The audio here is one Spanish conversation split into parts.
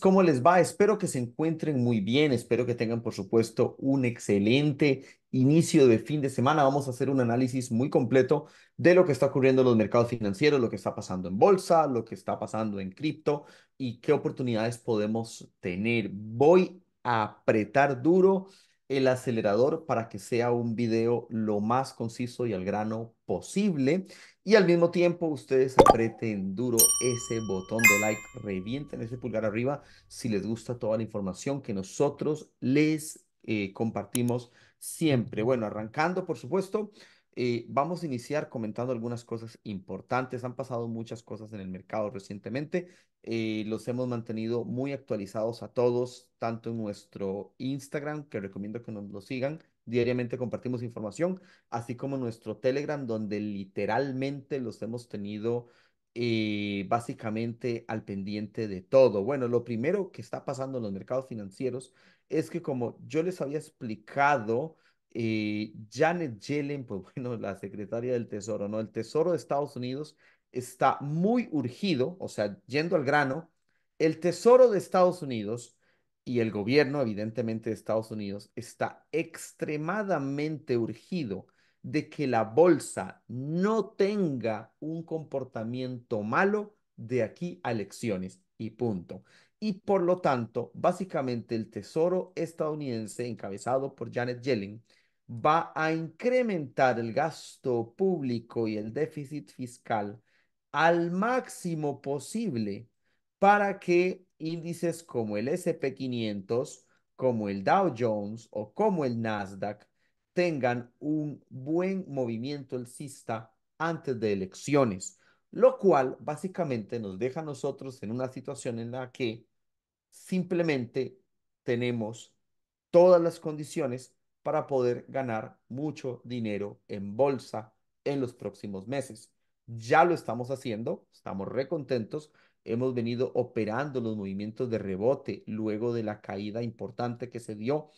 ¿cómo les va? Espero que se encuentren muy bien, espero que tengan, por supuesto, un excelente inicio de fin de semana. Vamos a hacer un análisis muy completo de lo que está ocurriendo en los mercados financieros, lo que está pasando en bolsa, lo que está pasando en cripto y qué oportunidades podemos tener. Voy a apretar duro el acelerador para que sea un video lo más conciso y al grano posible. Y al mismo tiempo, ustedes apreten duro ese botón de like, revienten ese pulgar arriba si les gusta toda la información que nosotros les eh, compartimos siempre. Bueno, arrancando, por supuesto, eh, vamos a iniciar comentando algunas cosas importantes. Han pasado muchas cosas en el mercado recientemente. Eh, los hemos mantenido muy actualizados a todos, tanto en nuestro Instagram, que recomiendo que nos lo sigan. Diariamente compartimos información, así como en nuestro Telegram, donde literalmente los hemos tenido eh, básicamente al pendiente de todo. Bueno, lo primero que está pasando en los mercados financieros es que como yo les había explicado, eh, Janet Yellen, pues bueno, la secretaria del Tesoro, ¿no? El Tesoro de Estados Unidos está muy urgido, o sea, yendo al grano, el Tesoro de Estados Unidos y el gobierno, evidentemente, de Estados Unidos está extremadamente urgido de que la bolsa no tenga un comportamiento malo de aquí a elecciones y punto. Y por lo tanto, básicamente el Tesoro estadounidense, encabezado por Janet Yellen, va a incrementar el gasto público y el déficit fiscal al máximo posible para que índices como el SP500, como el Dow Jones o como el Nasdaq tengan un buen movimiento alcista antes de elecciones, lo cual básicamente nos deja a nosotros en una situación en la que simplemente tenemos todas las condiciones para poder ganar mucho dinero en bolsa en los próximos meses. Ya lo estamos haciendo, estamos recontentos. Hemos venido operando los movimientos de rebote luego de la caída importante que se dio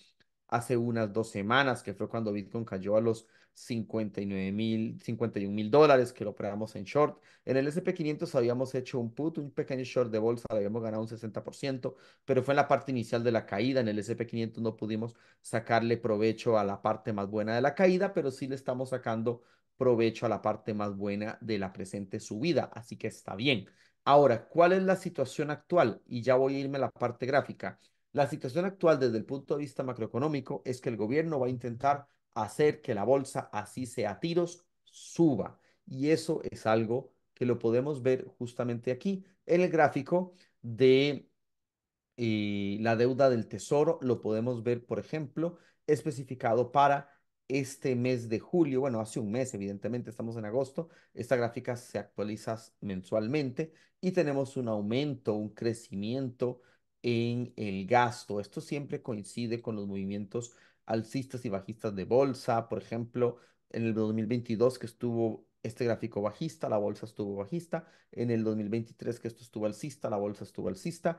hace unas dos semanas, que fue cuando Bitcoin cayó a los 59 mil, 51 mil dólares que lo operamos en short. En el SP500 habíamos hecho un put, un pequeño short de bolsa, habíamos ganado un 60%, pero fue en la parte inicial de la caída. En el SP500 no pudimos sacarle provecho a la parte más buena de la caída, pero sí le estamos sacando provecho a la parte más buena de la presente subida, así que está bien. Ahora, ¿cuál es la situación actual? Y ya voy a irme a la parte gráfica. La situación actual desde el punto de vista macroeconómico es que el gobierno va a intentar hacer que la bolsa, así sea tiros, suba. Y eso es algo que lo podemos ver justamente aquí en el gráfico de eh, la deuda del tesoro. Lo podemos ver, por ejemplo, especificado para este mes de julio, bueno, hace un mes, evidentemente, estamos en agosto, esta gráfica se actualiza mensualmente y tenemos un aumento, un crecimiento en el gasto. Esto siempre coincide con los movimientos alcistas y bajistas de bolsa. Por ejemplo, en el 2022 que estuvo este gráfico bajista, la bolsa estuvo bajista. En el 2023 que esto estuvo alcista, la bolsa estuvo alcista.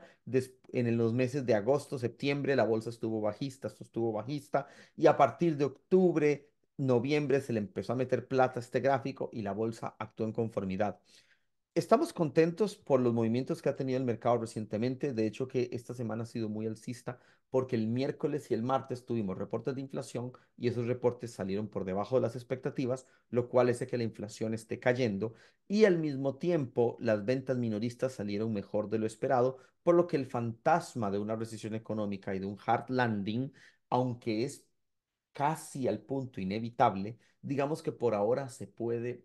en los meses de agosto, septiembre, la bolsa estuvo bajista, esto estuvo bajista. Y a partir de octubre, noviembre, se le empezó a meter plata a este gráfico y la bolsa actuó en conformidad. Estamos contentos por los movimientos que ha tenido el mercado recientemente. De hecho, que esta semana ha sido muy alcista porque el miércoles y el martes tuvimos reportes de inflación y esos reportes salieron por debajo de las expectativas, lo cual hace que la inflación esté cayendo y al mismo tiempo las ventas minoristas salieron mejor de lo esperado, por lo que el fantasma de una recesión económica y de un hard landing, aunque es casi al punto inevitable, digamos que por ahora se puede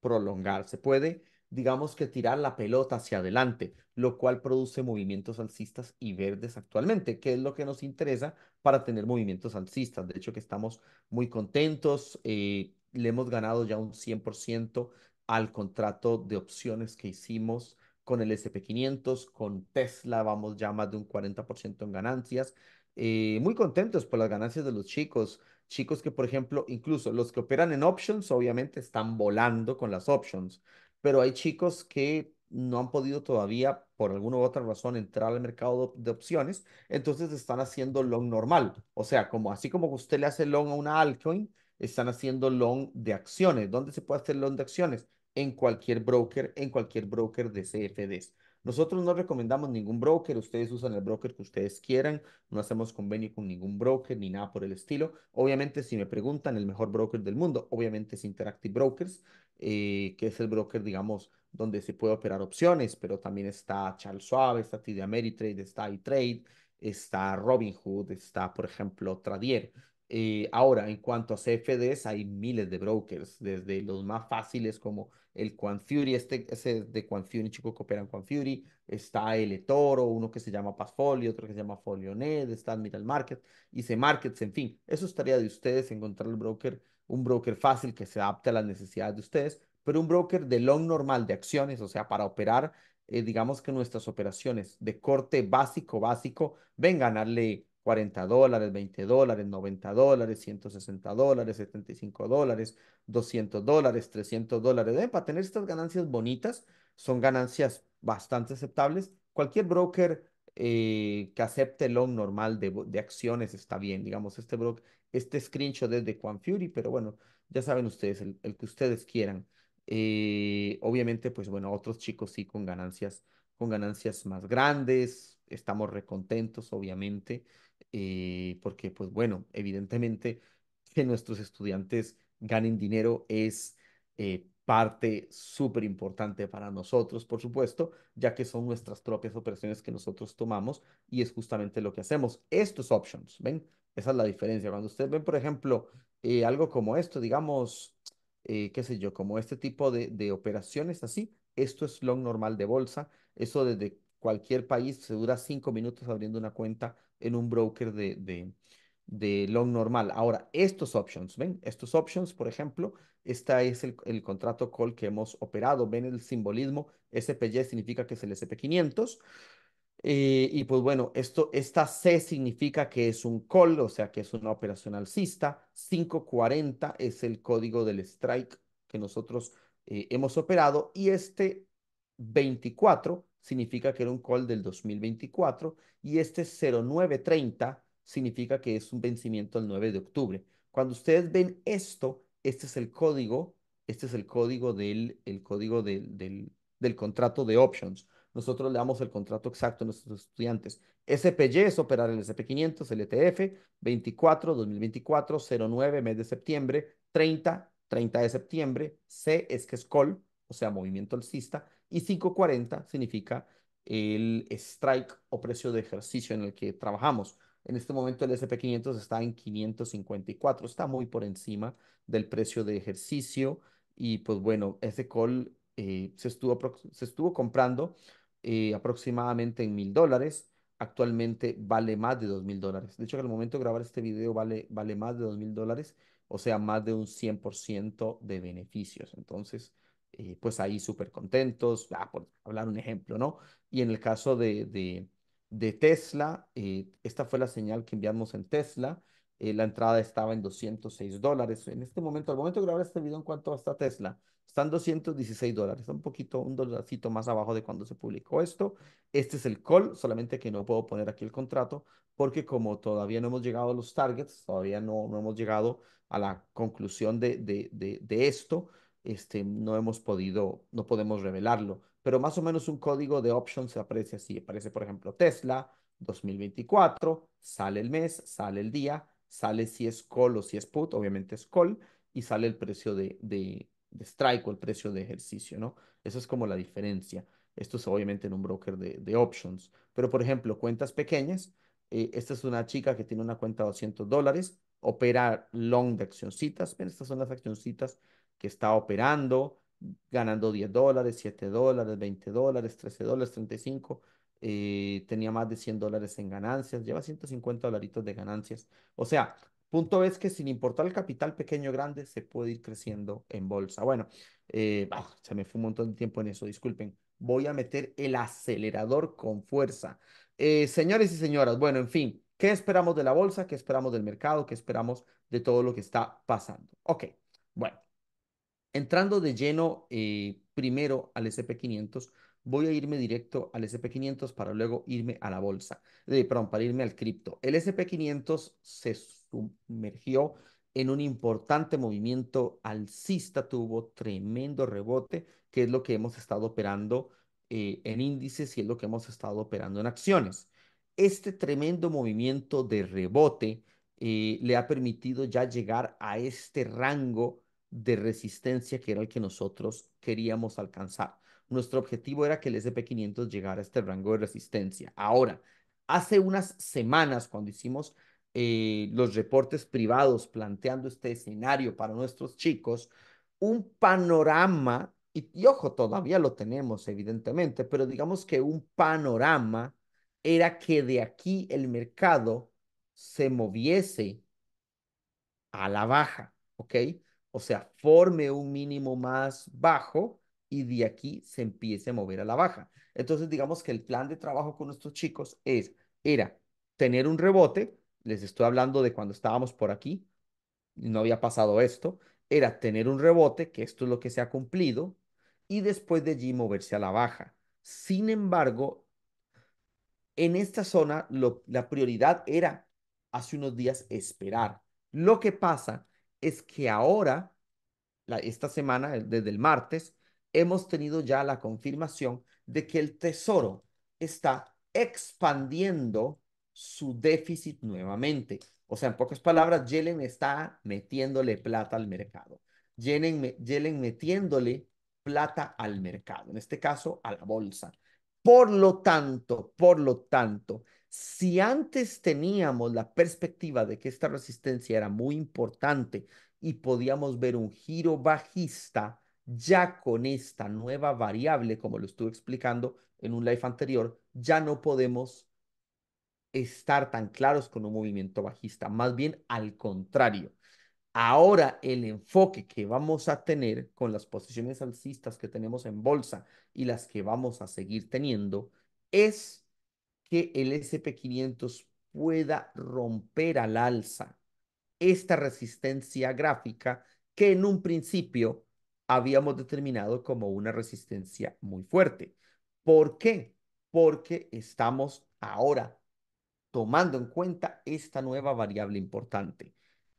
prolongar, se puede, digamos que tirar la pelota hacia adelante, lo cual produce movimientos alcistas y verdes actualmente, que es lo que nos interesa para tener movimientos alcistas. De hecho, que estamos muy contentos, eh, le hemos ganado ya un 100% al contrato de opciones que hicimos con el SP500, con Tesla vamos ya más de un 40% en ganancias. Eh, muy contentos por las ganancias de los chicos chicos que, por ejemplo, incluso los que operan en options, obviamente están volando con las options, pero hay chicos que no han podido todavía, por alguna u otra razón, entrar al mercado de opciones, entonces están haciendo long normal. O sea, como así como usted le hace long a una altcoin, están haciendo long de acciones. ¿Dónde se puede hacer long de acciones? En cualquier broker, en cualquier broker de CFDs. Nosotros no recomendamos ningún broker, ustedes usan el broker que ustedes quieran, no hacemos convenio con ningún broker ni nada por el estilo. Obviamente, si me preguntan, el mejor broker del mundo, obviamente es Interactive Brokers, eh, que es el broker, digamos, donde se puede operar opciones, pero también está Charles Schwab, está TD Ameritrade, está iTrade, está Robinhood, está, por ejemplo, Tradier. Eh, ahora, en cuanto a CFDs, hay miles de brokers, desde los más fáciles como el QuantFury, este ese de QuantFury, chico que opera en QuantFury, está el Toro, uno que se llama Passfolio, otro que se llama Folionet, está Admiral Market, IC Markets, en fin, eso estaría de ustedes, encontrar el broker, un broker fácil que se adapte a las necesidades de ustedes, pero un broker de long normal de acciones, o sea, para operar, eh, digamos que nuestras operaciones de corte básico, básico, vengan a darle 40 dólares, 20 dólares, 90 dólares, 160 dólares, 75 dólares, 200 dólares, 300 dólares. Eh, para tener estas ganancias bonitas, son ganancias bastante aceptables. Cualquier broker eh, que acepte el long normal de, acciones está bien, digamos, este broker, este screenshot es de Quan Fury, pero bueno, ya saben ustedes, el, que ustedes quieran. Eh, obviamente, pues bueno, otros chicos sí con ganancias, con ganancias más grandes, estamos recontentos, obviamente. Eh, porque pues bueno, evidentemente que nuestros estudiantes ganen dinero es eh, parte súper importante para nosotros, por supuesto, ya que son nuestras propias operaciones que nosotros tomamos y es justamente lo que hacemos. Esto options, ¿ven? Esa es la diferencia. Cuando ustedes ven, por ejemplo, eh, algo como esto, digamos, qué sé yo, como este tipo de, operaciones así, esto es long normal de bolsa. Eso desde cualquier país se dura cinco minutos abriendo una cuenta en un broker de, long normal. Ahora, estos options, ¿ven? Estos options, por ejemplo, este es el, contrato call que hemos operado. ¿Ven el simbolismo? SPY significa que es el SP500. Eh, y pues bueno, esto, esta C significa que es un call, o sea que es una operación alcista. 540 es el código del strike que nosotros eh, hemos operado. Y este 24 significa que era un call del 2024 y este 0930 significa que es un vencimiento el 9 de octubre. Cuando ustedes ven esto, este es el código, este es el código del, el código del, del, del contrato de options. Nosotros le damos el contrato exacto a nuestros estudiantes. SPY es operar el SP500, el ETF, 24, 2024, 09, mes de septiembre, 30, 30 de septiembre. C es que es call, o sea, movimiento alcista y 540 significa el strike o precio de ejercicio en el que trabajamos. En este momento el SP500 está en 554, está muy por encima del precio de ejercicio y pues bueno, ese call eh, se, estuvo, se estuvo comprando eh, aproximadamente en mil dólares, actualmente vale más de dos mil dólares. De hecho, al momento de grabar este video vale, vale más de dos mil dólares, o sea, más de un 100% de beneficios. Entonces, eh, pues ahí súper contentos, ah, por hablar un ejemplo, ¿no? Y en el caso de, de, Tesla, eh, esta fue la señal que enviamos en Tesla, eh, la entrada estaba en 206 dólares. En este momento, al momento de grabar este video, ¿en cuánto esta Tesla? Están 216 dólares, un poquito, un dolarcito más abajo de cuando se publicó esto. Este es el call, solamente que no puedo poner aquí el contrato, porque como todavía no hemos llegado a los targets, todavía no, no hemos llegado a la conclusión de, de, de, de esto, este, no hemos podido, no podemos revelarlo, pero más o menos un código de options se aprecia así. Aparece, por ejemplo, Tesla 2024, sale el mes, sale el día, sale si es call o si es put, obviamente es call, y sale el precio de, de, strike o el precio de ejercicio, ¿no? Esa es como la diferencia. Esto es obviamente en un broker de, de options. Pero, por ejemplo, cuentas pequeñas. Eh, esta es una chica que tiene una cuenta de 200 dólares, opera long de accioncitas. ven estas son las accioncitas que está operando, ganando 10 dólares, 7 dólares, 20 dólares, 13 dólares, 35. Eh, tenía más de 100 dólares en ganancias, lleva 150 dolaritos de ganancias. O sea, punto es que sin importar el capital pequeño o grande, se puede ir creciendo en bolsa. Bueno, eh, se me fue un montón de tiempo en eso, disculpen. Voy a meter el acelerador con fuerza. Eh, señores y señoras, bueno, en fin, ¿qué esperamos de la bolsa? ¿Qué esperamos del mercado? ¿Qué esperamos de todo lo que está pasando? Ok, bueno. Entrando de lleno eh, primero al SP500, voy a irme directo al SP500 para luego irme a la bolsa, perdón, para irme al cripto. El SP500 se sumergió en un importante movimiento alcista, tuvo tremendo rebote, que es lo que hemos estado operando eh, en índices y es lo que hemos estado operando en acciones. Este tremendo movimiento de rebote eh, le ha permitido ya llegar a este rango de resistencia que era el que nosotros queríamos alcanzar. Nuestro objetivo era que el SP500 llegara a este rango de resistencia. Ahora, hace unas semanas cuando hicimos eh, los reportes privados planteando este escenario para nuestros chicos, un panorama, y, y ojo, todavía lo tenemos evidentemente, pero digamos que un panorama era que de aquí el mercado se moviese a la baja, ¿ok? o sea, forme un mínimo más bajo y de aquí se empiece a mover a la baja. Entonces, digamos que el plan de trabajo con nuestros chicos es, era tener un rebote, les estoy hablando de cuando estábamos por aquí, no había pasado esto, era tener un rebote, que esto es lo que se ha cumplido, y después de allí moverse a la baja. Sin embargo, en esta zona la prioridad era hace unos días esperar. Lo que pasa es que ahora, esta semana, desde el martes, hemos tenido ya la confirmación de que el Tesoro está expandiendo su déficit nuevamente. O sea, en pocas palabras, Yellen está metiéndole plata al mercado. Yellen, Yellen metiéndole plata al mercado, en este caso a la bolsa. Por lo tanto, por lo tanto, si antes teníamos la perspectiva de que esta resistencia era muy importante y podíamos ver un giro bajista, ya con esta nueva variable, como lo estuve explicando en un live anterior, ya no podemos estar tan claros con un movimiento bajista, más bien al contrario. Ahora el enfoque que vamos a tener con las posiciones alcistas que tenemos en bolsa y las que vamos a seguir teniendo es que el SP500 pueda romper al alza esta resistencia gráfica que en un principio habíamos determinado como una resistencia muy fuerte. ¿Por qué? Porque estamos ahora tomando en cuenta esta nueva variable importante.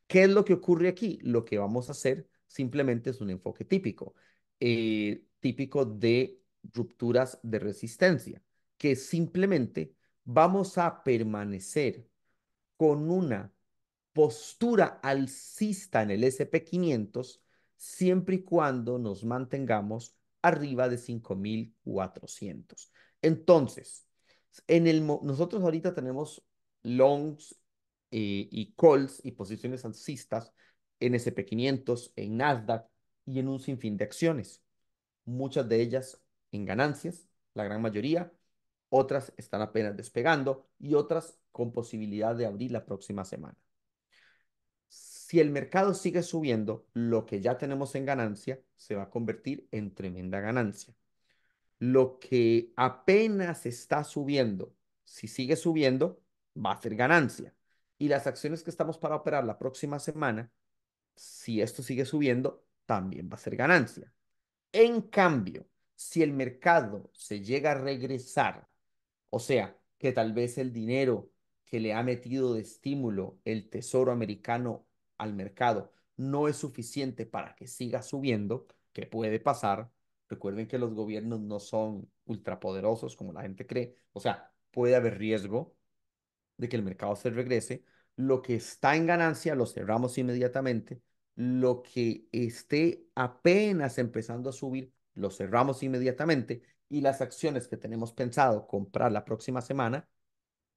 ¿Qué es lo que ocurre aquí? Lo que vamos a hacer simplemente es un enfoque típico, eh, típico de rupturas de resistencia, que simplemente vamos a permanecer con una postura alcista en el SP500 siempre y cuando nos mantengamos arriba de 5400. Entonces, en el, nosotros ahorita tenemos longs eh, y calls y posiciones alcistas en SP500, en Nasdaq y en un sinfín de acciones. Muchas de ellas en ganancias, la gran mayoría, otras están apenas despegando y otras con posibilidad de abrir la próxima semana. Si el mercado sigue subiendo, lo que ya tenemos en ganancia se va a convertir en tremenda ganancia. Lo que apenas está subiendo, si sigue subiendo, va a ser ganancia. Y las acciones que estamos para operar la próxima semana, si esto sigue subiendo, también va a ser ganancia. En cambio, si el mercado se llega a regresar o sea, que tal vez el dinero que le ha metido de estímulo el Tesoro americano al mercado no es suficiente para que siga subiendo, que puede pasar. Recuerden que los gobiernos no son ultrapoderosos como la gente cree. O sea, puede haber riesgo de que el mercado se regrese. Lo que está en ganancia lo cerramos inmediatamente. Lo que esté apenas empezando a subir lo cerramos inmediatamente y las acciones que tenemos pensado comprar la próxima semana,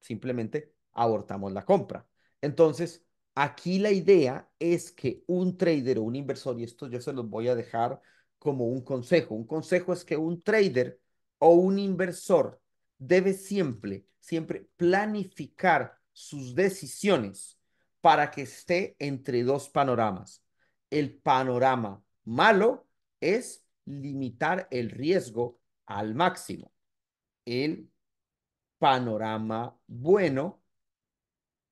simplemente abortamos la compra. Entonces, aquí la idea es que un trader o un inversor, y esto yo se los voy a dejar como un consejo, un consejo es que un trader o un inversor debe siempre, siempre planificar sus decisiones para que esté entre dos panoramas. El panorama malo es limitar el riesgo al máximo. El panorama bueno,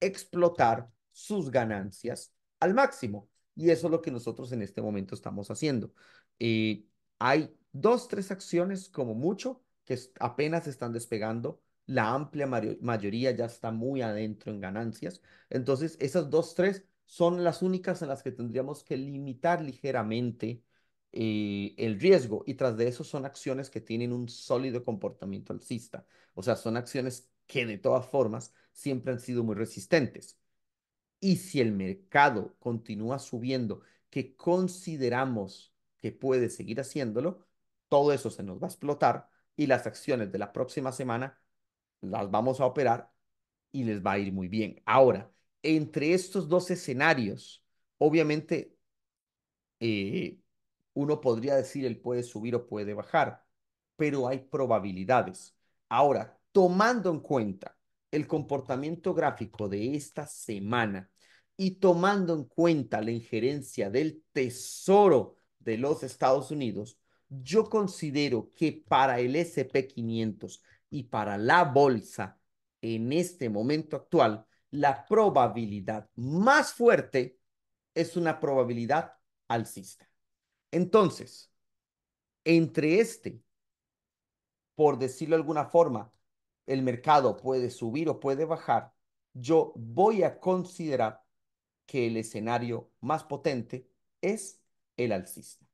explotar sus ganancias al máximo. Y eso es lo que nosotros en este momento estamos haciendo. Eh, hay dos, tres acciones como mucho que apenas están despegando. La amplia mayoría ya está muy adentro en ganancias. Entonces, esas dos, tres son las únicas en las que tendríamos que limitar ligeramente el riesgo y tras de eso son acciones que tienen un sólido comportamiento alcista. O sea, son acciones que de todas formas siempre han sido muy resistentes. Y si el mercado continúa subiendo, que consideramos que puede seguir haciéndolo, todo eso se nos va a explotar y las acciones de la próxima semana las vamos a operar y les va a ir muy bien. Ahora, entre estos dos escenarios, obviamente, eh, uno podría decir él puede subir o puede bajar, pero hay probabilidades. Ahora, tomando en cuenta el comportamiento gráfico de esta semana y tomando en cuenta la injerencia del Tesoro de los Estados Unidos, yo considero que para el SP500 y para la bolsa en este momento actual, la probabilidad más fuerte es una probabilidad alcista. Entonces, entre este, por decirlo de alguna forma, el mercado puede subir o puede bajar, yo voy a considerar que el escenario más potente es el alcista.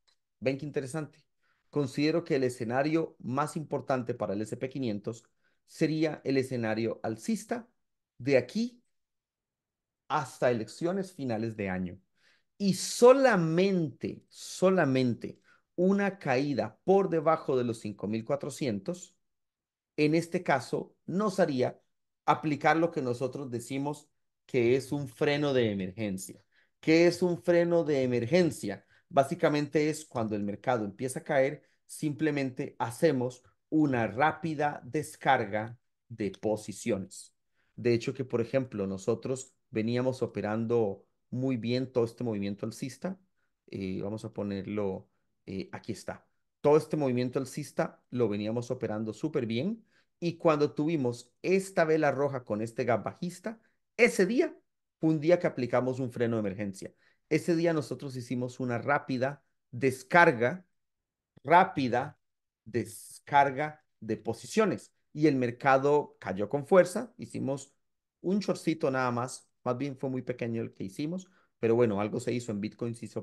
Ven qué interesante. Considero que el escenario más importante para el SP500 sería el escenario alcista de aquí hasta elecciones finales de año y solamente, solamente una caída por debajo de los 5400, en este caso nos haría aplicar lo que nosotros decimos que es un freno de emergencia. ¿Qué es un freno de emergencia? Básicamente es cuando el mercado empieza a caer, simplemente hacemos una rápida descarga de posiciones. De hecho, que por ejemplo, nosotros veníamos operando muy bien todo este movimiento alcista. Eh, vamos a ponerlo, eh, aquí está. Todo este movimiento alcista lo veníamos operando súper bien y cuando tuvimos esta vela roja con este gap bajista, ese día fue un día que aplicamos un freno de emergencia. Ese día nosotros hicimos una rápida descarga, rápida descarga de posiciones y el mercado cayó con fuerza. Hicimos un chorcito nada más más bien fue muy pequeño el que hicimos, pero bueno, algo se hizo en Bitcoin, sí se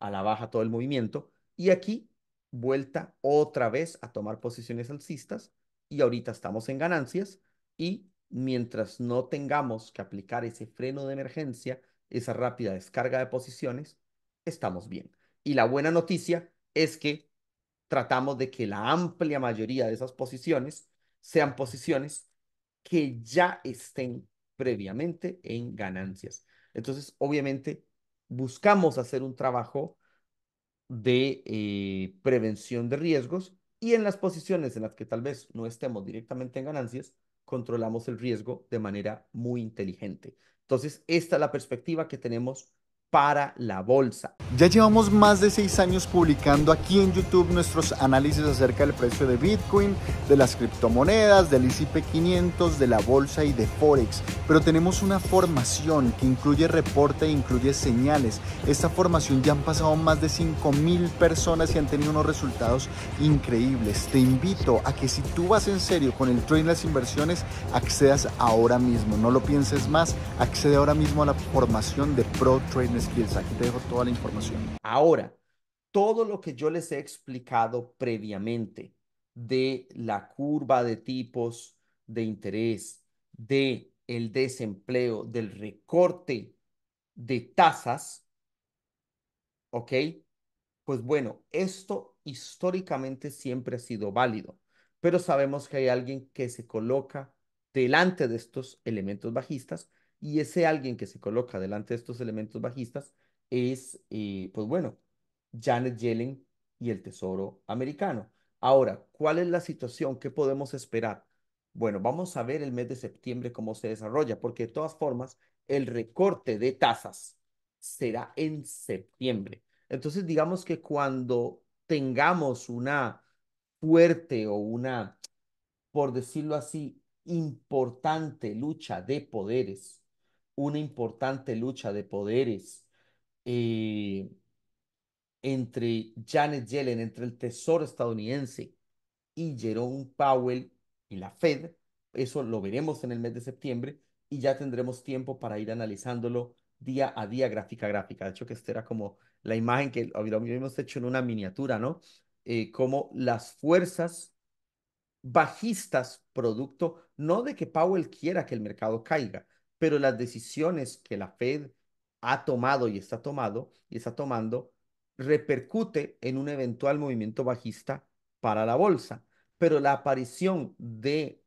a la baja todo el movimiento. Y aquí, vuelta otra vez a tomar posiciones alcistas y ahorita estamos en ganancias y mientras no tengamos que aplicar ese freno de emergencia, esa rápida descarga de posiciones, estamos bien. Y la buena noticia es que tratamos de que la amplia mayoría de esas posiciones sean posiciones que ya estén previamente en ganancias. Entonces, obviamente, buscamos hacer un trabajo de eh, prevención de riesgos y en las posiciones en las que tal vez no estemos directamente en ganancias, controlamos el riesgo de manera muy inteligente. Entonces, esta es la perspectiva que tenemos para la bolsa. Ya llevamos más de seis años publicando aquí en YouTube nuestros análisis acerca del precio de Bitcoin, de las criptomonedas, del ICP 500, de la bolsa y de Forex. Pero tenemos una formación que incluye reporte e incluye señales. Esta formación ya han pasado más de 5.000 personas y han tenido unos resultados increíbles. Te invito a que si tú vas en serio con el trading las inversiones, accedas ahora mismo. No lo pienses más, accede ahora mismo a la formación de Pro Aquí te dejo toda la información. Ahora, todo lo que yo les he explicado previamente de la curva de tipos de interés, de el desempleo, del recorte de tasas, ¿ok? Pues bueno, esto históricamente siempre ha sido válido, pero sabemos que hay alguien que se coloca delante de estos elementos bajistas y ese alguien que se coloca delante de estos elementos bajistas es, eh, pues bueno, Janet Yellen y el Tesoro americano. Ahora, ¿cuál es la situación? ¿Qué podemos esperar? Bueno, vamos a ver el mes de septiembre cómo se desarrolla, porque de todas formas, el recorte de tasas será en septiembre. Entonces, digamos que cuando tengamos una fuerte o una, por decirlo así, importante lucha de poderes una importante lucha de poderes eh, entre Janet Yellen, entre el Tesoro estadounidense y Jerome Powell y la Fed. Eso lo veremos en el mes de septiembre y ya tendremos tiempo para ir analizándolo día a día, gráfica a gráfica. De hecho, que esta era como la imagen que habíamos hecho en una miniatura, ¿no? Eh, como las fuerzas bajistas producto no de que Powell quiera que el mercado caiga, pero las decisiones que la Fed ha tomado y está tomando y está tomando repercute en un eventual movimiento bajista para la bolsa. Pero la aparición de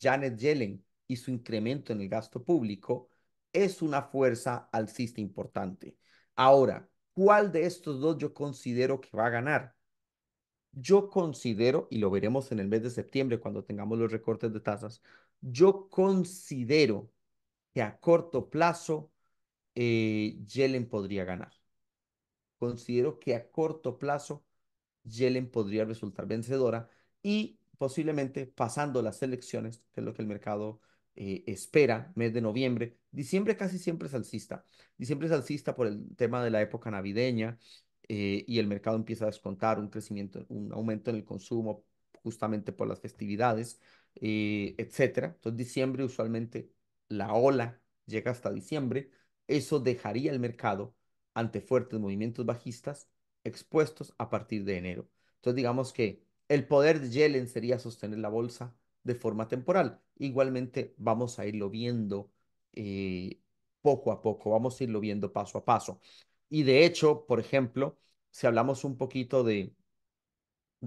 Janet Yellen y su incremento en el gasto público es una fuerza alcista importante. Ahora, ¿cuál de estos dos yo considero que va a ganar? Yo considero, y lo veremos en el mes de septiembre cuando tengamos los recortes de tasas, yo considero que a corto plazo eh, Yellen podría ganar. Considero que a corto plazo Yellen podría resultar vencedora y posiblemente pasando las elecciones, que es lo que el mercado eh, espera, mes de noviembre. Diciembre casi siempre es alcista. Diciembre es alcista por el tema de la época navideña eh, y el mercado empieza a descontar un crecimiento, un aumento en el consumo justamente por las festividades, etc. Eh, etcétera. Entonces diciembre usualmente la ola llega hasta diciembre, eso dejaría el mercado ante fuertes movimientos bajistas expuestos a partir de enero. Entonces digamos que el poder de Yellen sería sostener la bolsa de forma temporal. Igualmente vamos a irlo viendo eh, poco a poco, vamos a irlo viendo paso a paso. Y de hecho, por ejemplo, si hablamos un poquito de,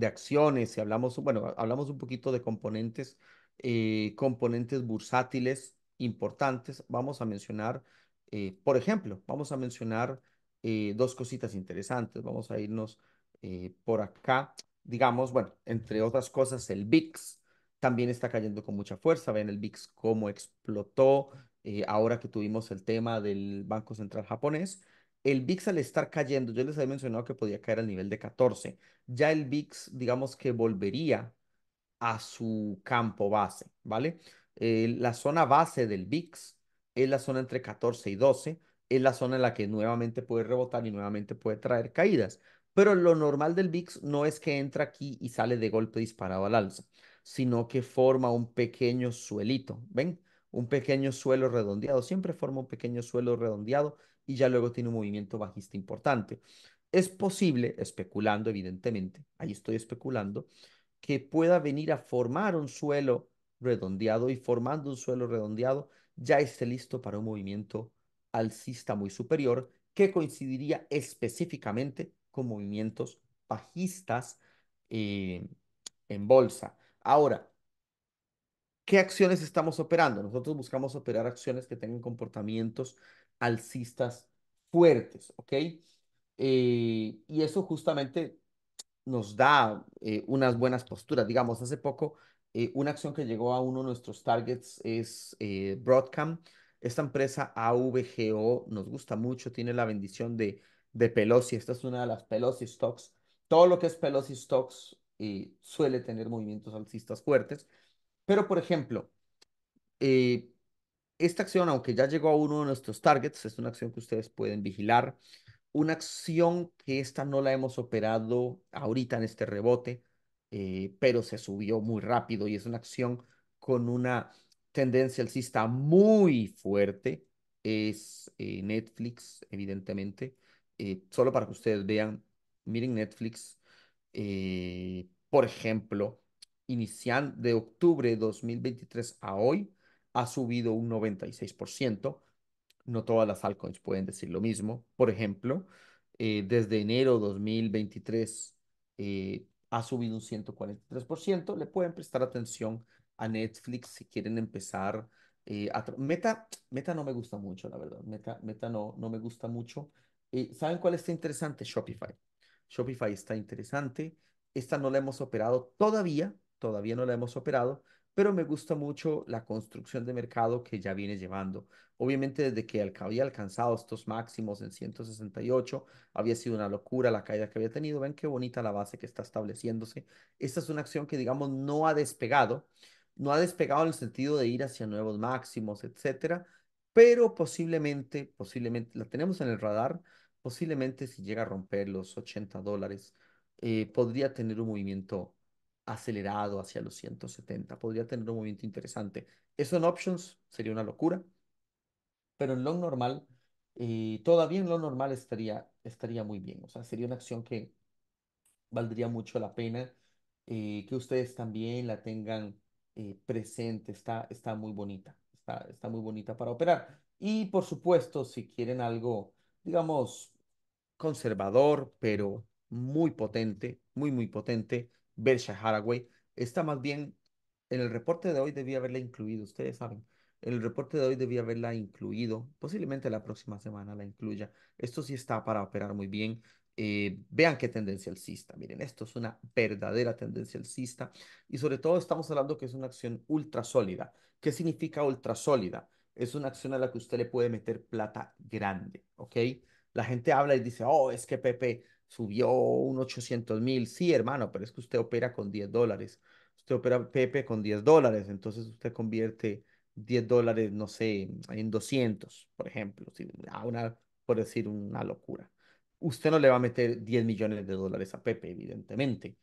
acciones, si hablamos, bueno, hablamos un poquito de componentes, eh, componentes bursátiles, importantes, vamos a mencionar, eh, por ejemplo, vamos a mencionar eh, dos cositas interesantes. Vamos a irnos eh, por acá, digamos, bueno, entre otras cosas, el Bix también está cayendo con mucha fuerza. Vean el Bix cómo explotó ahora que tuvimos el tema del Banco Central japonés. El Bix al estar cayendo, yo les había mencionado que podía caer al nivel de 14. Ya el VIX, digamos que volvería a su campo base, ¿vale? Eh, la zona base del VIX es la zona entre 14 y 12, es la zona en la que nuevamente puede rebotar y nuevamente puede traer caídas. Pero lo normal del VIX no es que entra aquí y sale de golpe disparado al alza, sino que forma un pequeño suelito, ¿ven? Un pequeño suelo redondeado, siempre forma un pequeño suelo redondeado y ya luego tiene un movimiento bajista importante. Es posible, especulando evidentemente, ahí estoy especulando, que pueda venir a formar un suelo redondeado y formando un suelo redondeado, ya esté listo para un movimiento alcista muy superior que coincidiría específicamente con movimientos bajistas eh, en bolsa. Ahora, ¿qué acciones estamos operando? Nosotros buscamos operar acciones que tengan comportamientos alcistas fuertes, ¿ok? Eh, y eso justamente nos da eh, unas buenas posturas. Digamos, hace poco eh, una acción que llegó a uno de nuestros targets es eh, Broadcom. Esta empresa AVGO nos gusta mucho, tiene la bendición de, Pelosi. Esta es una de las Pelosi stocks. Todo lo que es Pelosi stocks eh, suele tener movimientos alcistas fuertes. Pero, por ejemplo, eh, esta acción, aunque ya llegó a uno de nuestros targets, es una acción que ustedes pueden vigilar. Una acción que esta no la hemos operado ahorita en este rebote, eh, pero se subió muy rápido y es una acción con una tendencia alcista muy fuerte. Es eh, Netflix, evidentemente. Eh, solo para que ustedes vean, miren Netflix, por ejemplo, iniciando de octubre de 2023 a hoy, ha subido un 96%. No todas las altcoins pueden decir lo mismo. Por ejemplo, desde enero 2023, ha subido un 143%. Le pueden prestar atención a Netflix si quieren empezar. Eh, Meta, Meta no me gusta mucho, la verdad. Meta, Meta no, no me gusta mucho. Eh, ¿Saben cuál está interesante? Shopify. Shopify está interesante. Esta no la hemos operado todavía, todavía no la hemos operado, pero me gusta mucho la construcción de mercado que ya viene llevando. Obviamente desde que había alcanzado estos máximos en 168, había sido una locura la caída que había tenido. Ven qué bonita la base que está estableciéndose. Esta es una acción que, digamos, no ha despegado. No ha despegado en el sentido de ir hacia nuevos máximos, etcétera, pero posiblemente, posiblemente, la tenemos en el radar, posiblemente si llega a romper los 80 dólares, eh, podría tener un movimiento acelerado hacia los 170. Podría tener un movimiento interesante. Eso en options sería una locura, pero en long normal, eh, todavía en lo normal estaría, estaría muy bien. O sea, sería una acción que valdría mucho la pena eh, que ustedes también la tengan eh, presente. Está, está muy bonita, está, está muy bonita para operar. Y por supuesto, si quieren algo, digamos, conservador, pero muy potente, muy, muy potente, Berkshire Hathaway, está más bien, en el reporte de hoy debía haberla incluido, ustedes saben, en el reporte de hoy debía haberla incluido, posiblemente la próxima semana la incluya. Esto sí está para operar muy bien. Eh, vean qué tendencia alcista, miren, esto es una verdadera tendencia alcista y sobre todo estamos hablando que es una acción ultra sólida. ¿Qué significa ultra sólida? Es una acción a la que usted le puede meter plata grande, ¿ok? La gente habla y dice, oh, es que Pepe, subió un 800 mil. Sí, hermano, pero es que usted opera con 10 dólares. Usted opera Pepe con 10 dólares, entonces usted convierte 10 dólares, no sé, en 200, por ejemplo, si, una, por decir una locura. Usted no le va a meter 10 millones de dólares a Pepe, evidentemente.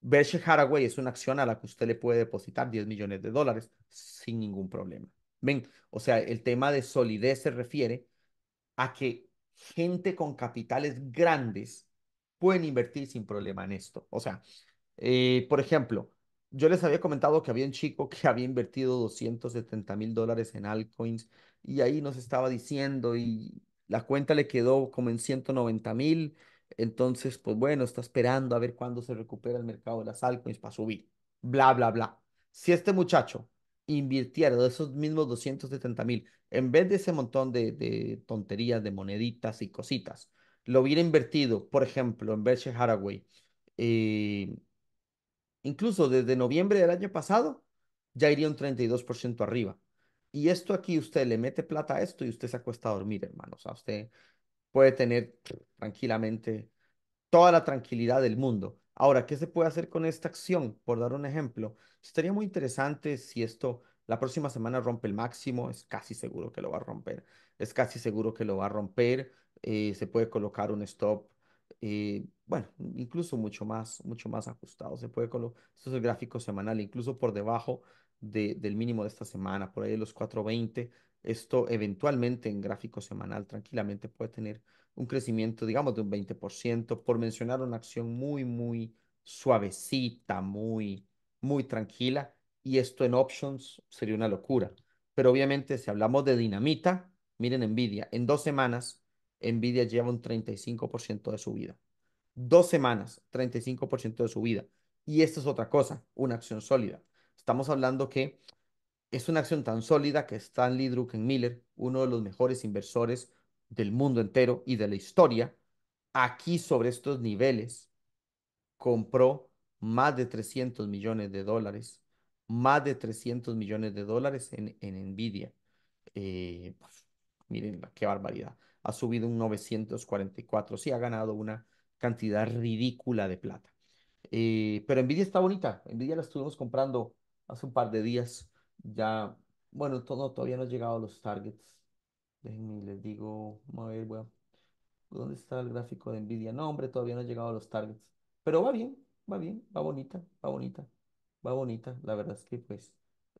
Berkshire Haraway es una acción a la que usted le puede depositar 10 millones de dólares sin ningún problema. ¿Ven? O sea, el tema de solidez se refiere a que gente con capitales grandes pueden invertir sin problema en esto. O sea, eh, por ejemplo, yo les había comentado que había un chico que había invertido 270 mil dólares en altcoins y ahí nos estaba diciendo y la cuenta le quedó como en 190 mil. Entonces, pues bueno, está esperando a ver cuándo se recupera el mercado de las altcoins para subir. Bla, bla, bla. Si este muchacho invirtiera esos mismos 270 mil, en vez de ese montón de, tonterías, de moneditas y cositas, lo hubiera invertido, por ejemplo, en Berkshire Hathaway, eh, incluso desde noviembre del año pasado, ya iría un 32% arriba. Y esto aquí, usted le mete plata a esto y usted se acuesta a dormir, hermano. O usted puede tener tranquilamente toda la tranquilidad del mundo. Ahora, ¿qué se puede hacer con esta acción? Por dar un ejemplo, estaría muy interesante si esto la próxima semana rompe el máximo, es casi seguro que lo va a romper, es casi seguro que lo va a romper, eh, se puede colocar un stop, eh, bueno, incluso mucho más, mucho más ajustado, se puede colocar, esto es el gráfico semanal, incluso por debajo del mínimo de esta semana, por ahí de los 420, esto eventualmente en gráfico semanal tranquilamente puede tener un crecimiento, digamos, de un 20%, por mencionar una acción muy, muy suavecita, muy, muy tranquila, y esto en options sería una locura. Pero obviamente, si hablamos de dinamita, miren Nvidia, en dos semanas, Nvidia lleva un 35% de su vida. Dos semanas, 35% de su vida. Y esto es otra cosa, una acción sólida. Estamos hablando que es una acción tan sólida que Stanley Druckenmiller, uno de los mejores inversores del mundo entero y de la historia, aquí sobre estos niveles, compró más de 300 millones de dólares, más de 300 millones de dólares en, Nvidia. Eh, pues, miren qué barbaridad. Ha subido un 944, sí, ha ganado una cantidad ridícula de plata. Eh, pero Nvidia está bonita. Nvidia la estuvimos comprando hace un par de días. Ya, bueno, todo, todavía no ha llegado a los targets Déjenme, les digo, a ver, bueno, ¿dónde está el gráfico de Nvidia? No, hombre, todavía no ha llegado a los targets. Pero va bien, va bien, va bonita, va bonita, va bonita. La verdad es que pues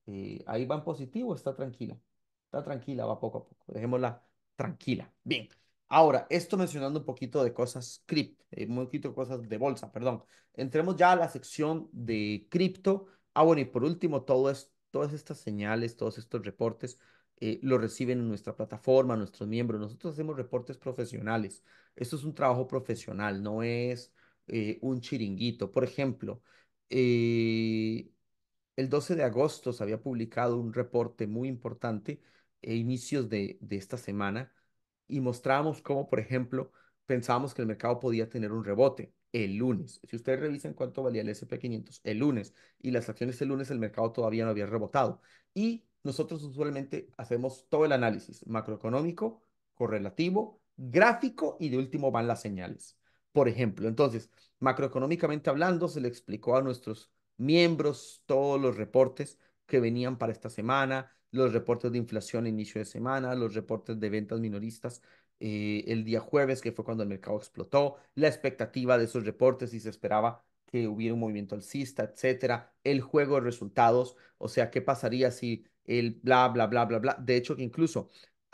eh, ahí va en positivo, está tranquila, está tranquila, va poco a poco. Dejémosla tranquila. Bien. Ahora, esto mencionando un poquito de cosas cripto, eh, un poquito de cosas de bolsa, perdón. Entremos ya a la sección de cripto. Ah, bueno, y por último, todo todas estas señales, todos estos reportes eh, lo reciben en nuestra plataforma, nuestros miembros. Nosotros hacemos reportes profesionales. Esto es un trabajo profesional, no es eh, un chiringuito. Por ejemplo, eh, el 12 de agosto se había publicado un reporte muy importante a inicios de, esta semana y mostramos cómo, por ejemplo, pensábamos que el mercado podía tener un rebote el lunes. Si ustedes revisan cuánto valía el SP500 el lunes y las acciones el lunes, el mercado todavía no había rebotado. Y nosotros usualmente hacemos todo el análisis macroeconómico, correlativo, gráfico y de último van las señales. Por ejemplo, entonces, macroeconómicamente hablando, se le explicó a nuestros miembros todos los reportes que venían para esta semana, los reportes de inflación inicio de semana, los reportes de ventas minoristas eh, el día jueves, que fue cuando el mercado explotó, la expectativa de esos reportes, y se esperaba que hubiera un movimiento alcista, etcétera, el juego de resultados, o sea, qué pasaría si el bla, bla, bla, bla, bla. De hecho, que incluso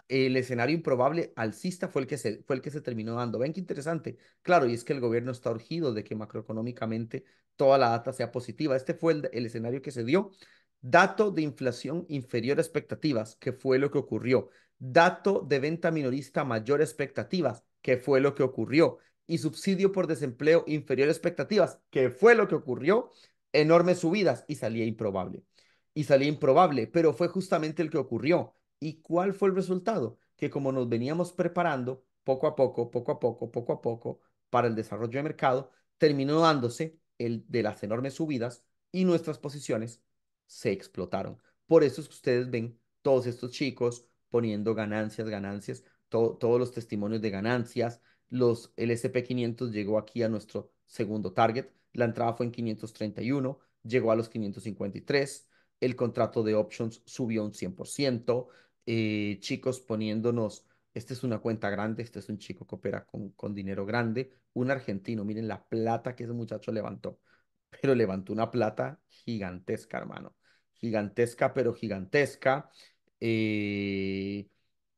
el escenario improbable alcista fue el que se, fue el que se terminó dando. Ven qué interesante. Claro, y es que el gobierno está urgido de que macroeconómicamente toda la data sea positiva. Este fue el, el escenario que se dio. Dato de inflación inferior a expectativas, que fue lo que ocurrió. Dato de venta minorista mayor a expectativas, que fue lo que ocurrió y subsidio por desempleo inferior a expectativas, que fue lo que ocurrió, enormes subidas y salía improbable. Y salía improbable, pero fue justamente el que ocurrió. ¿Y cuál fue el resultado? Que como nos veníamos preparando poco a poco, poco a poco, poco a poco para el desarrollo de mercado, terminó dándose el de las enormes subidas y nuestras posiciones se explotaron. Por eso es que ustedes ven todos estos chicos poniendo ganancias, ganancias, todos los testimonios de ganancias, los, el SP500 llegó aquí a nuestro segundo target. La entrada fue en 531, llegó a los 553. El contrato de options subió un 100%. Eh, chicos poniéndonos, esta es una cuenta grande, este es un chico que opera con, con dinero grande, un argentino, miren la plata que ese muchacho levantó, pero levantó una plata gigantesca, hermano, gigantesca, pero gigantesca. Eh,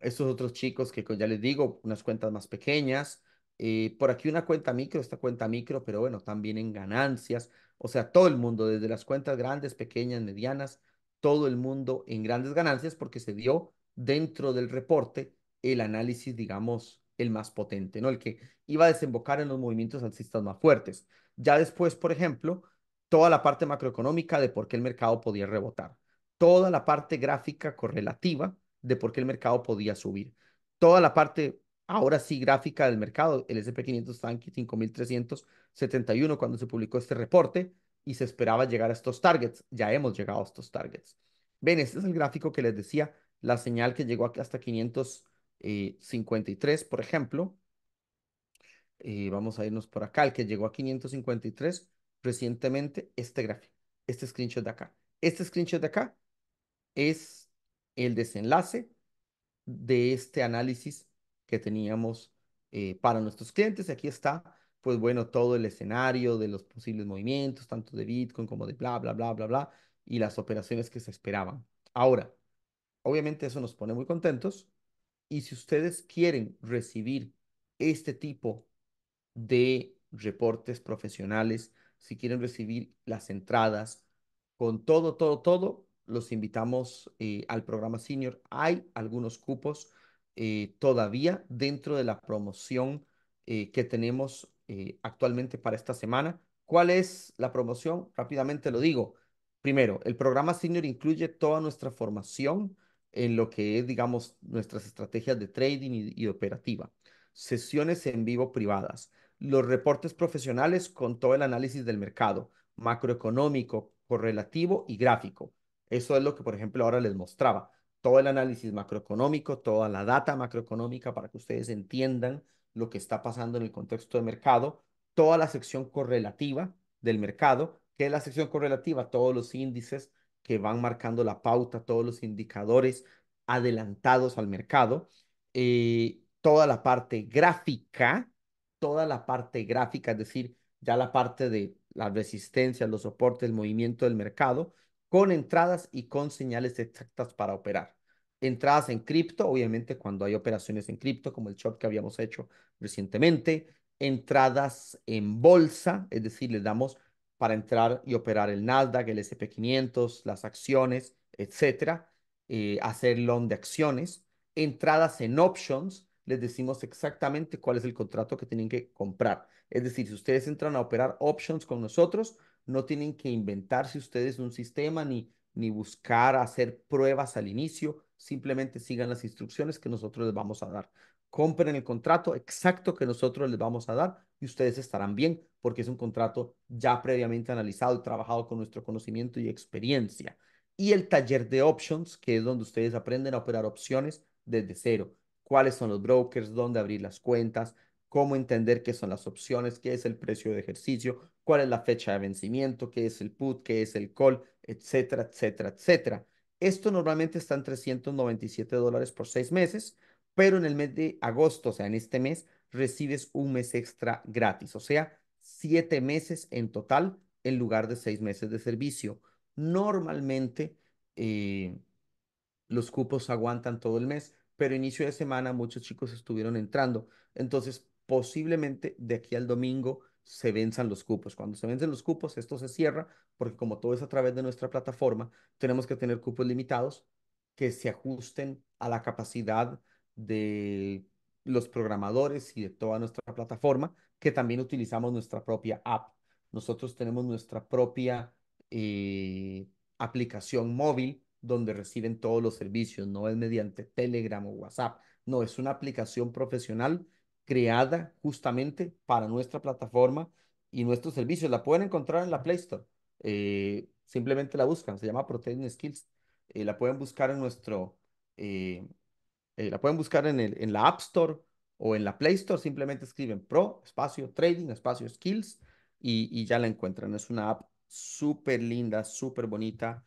estos otros chicos que ya les digo, unas cuentas más pequeñas. Eh, por aquí una cuenta micro, esta cuenta micro, pero bueno, también en ganancias. O sea, todo el mundo, desde las cuentas grandes, pequeñas, medianas, todo el mundo en grandes ganancias porque se dio dentro del reporte el análisis, digamos, el más potente, ¿no? El que iba a desembocar en los movimientos alcistas más fuertes. Ya después, por ejemplo, toda la parte macroeconómica de por qué el mercado podía rebotar. Toda la parte gráfica correlativa de por qué el mercado podía subir. Toda la parte, ahora sí, gráfica del mercado, el SP500 está aquí 5.371 cuando se publicó este reporte y se esperaba llegar a estos targets. Ya hemos llegado a estos targets. Ven, este es el gráfico que les decía, la señal que llegó hasta 553, eh, por ejemplo. Eh, vamos a irnos por acá, el que llegó a 553 recientemente, este gráfico, este screenshot de acá. Este screenshot de acá es el desenlace de este análisis que teníamos eh, para nuestros clientes. Aquí está, pues bueno, todo el escenario de los posibles movimientos, tanto de Bitcoin como de bla, bla, bla, bla, bla, y las operaciones que se esperaban. Ahora, obviamente eso nos pone muy contentos y si ustedes quieren recibir este tipo de reportes profesionales, si quieren recibir las entradas con todo, todo, todo, los invitamos eh, al programa senior. Hay algunos cupos eh, todavía dentro de la promoción eh, que tenemos actualmente para esta semana. ¿Cuál es la promoción? Rápidamente lo digo. Primero, el programa senior incluye toda nuestra formación en lo que es, digamos, nuestras estrategias de trading y operativa, sesiones en vivo privadas, los reportes profesionales con todo el análisis del mercado, macroeconómico, correlativo y gráfico eso es lo que, por ejemplo, ahora les mostraba. Todo el análisis macroeconómico, toda la data macroeconómica para que ustedes entiendan lo que está pasando en el contexto de mercado, toda la sección correlativa del mercado, que es la sección correlativa, todos los índices que van marcando la pauta, todos los indicadores adelantados al mercado, eh, toda la parte gráfica, toda la parte gráfica, es decir, ya la parte de la resistencia, los soportes, el movimiento del mercado, con entradas y con señales exactas para operar. Entradas en cripto, obviamente cuando hay operaciones en cripto, como el shop que habíamos hecho recientemente. Entradas en bolsa, es decir, les damos para entrar y operar el Nasdaq, el SP500, las acciones, etcétera. Eh, hacer long de acciones. Entradas en options, les decimos exactamente cuál es el contrato que tienen que comprar. Es decir, si ustedes entran a operar options con nosotros, no tienen que inventarse ustedes un sistema ni, buscar hacer pruebas al inicio, simplemente sigan las instrucciones que nosotros les vamos a dar. Compren el contrato exacto que nosotros les vamos a dar y ustedes estarán bien porque es un contrato ya previamente analizado y trabajado con nuestro conocimiento y experiencia. Y el taller de options, que es donde ustedes aprenden a operar opciones desde cero. Cuáles son los brokers, dónde abrir las cuentas, cómo entender qué son las opciones, qué es el precio de ejercicio, cuál es la fecha de vencimiento, qué es el put, qué es el call, etcétera, etcétera, etcétera. Esto normalmente está en 397 dólares por seis meses, pero en el mes de agosto, o sea, en este mes, recibes un mes extra gratis, o sea, siete meses en total en lugar de seis meses de servicio. Normalmente eh, los cupos aguantan todo el mes, pero inicio de semana muchos chicos estuvieron entrando. Entonces, posiblemente de aquí al domingo se venzan los cupos. Cuando se vencen los cupos, esto se cierra porque como todo es a través de nuestra plataforma, tenemos que tener cupos limitados que se ajusten a la capacidad de los programadores y de toda nuestra plataforma, que también utilizamos nuestra propia app. Nosotros tenemos nuestra propia eh, aplicación móvil donde reciben todos los servicios, no es mediante Telegram o WhatsApp, no, es una aplicación profesional creada justamente para nuestra plataforma y nuestros servicios. La pueden encontrar en la Play Store. Eh, simplemente la buscan, se llama Protein Skills. Eh, la pueden buscar en nuestro, eh, la pueden buscar en, el, en la App Store o en la Play Store. Simplemente escriben Pro, espacio Trading, espacio Skills y, y ya la encuentran. Es una app súper linda, súper bonita,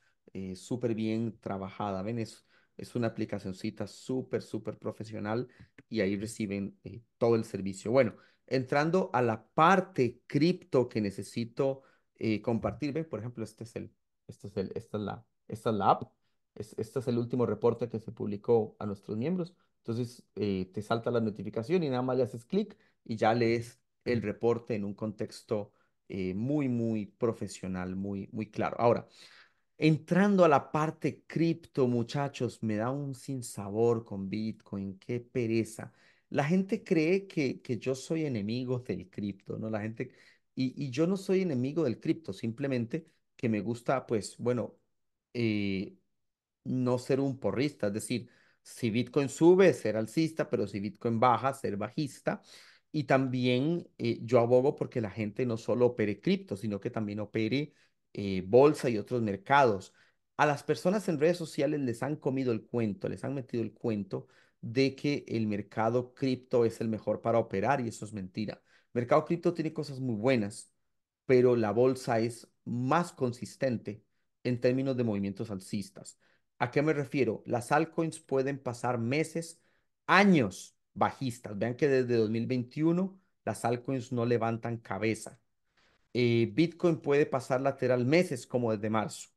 súper bien trabajada. Ven eso. Es una aplicacioncita súper, súper profesional y ahí reciben eh, todo el servicio. Bueno, entrando a la parte cripto que necesito eh, compartir, por ejemplo, este es el, este es el, esta es la, esta es la app. Es, este es el último reporte que se publicó a nuestros miembros. Entonces, eh, te salta la notificación y nada más le haces clic y ya lees el reporte en un contexto eh, muy, muy profesional, muy, muy claro. Ahora, Entrando a la parte cripto, muchachos, me da un sinsabor con Bitcoin, qué pereza. La gente cree que, yo soy enemigo del cripto, ¿no? La gente, y, yo no soy enemigo del cripto, simplemente que me gusta, pues, bueno, eh, no ser un porrista, es decir, si Bitcoin sube, ser alcista, pero si Bitcoin baja, ser bajista. Y también eh, yo abogo porque la gente no solo opere cripto, sino que también opere eh, bolsa y otros mercados. A las personas en redes sociales les han comido el cuento, les han metido el cuento de que el mercado cripto es el mejor para operar y eso es mentira. mercado cripto tiene cosas muy buenas, pero la bolsa es más consistente en términos de movimientos alcistas. ¿A qué me refiero? Las altcoins pueden pasar meses, años bajistas. Vean que desde 2021 las altcoins no levantan cabeza. Eh, Bitcoin puede pasar lateral meses como desde marzo.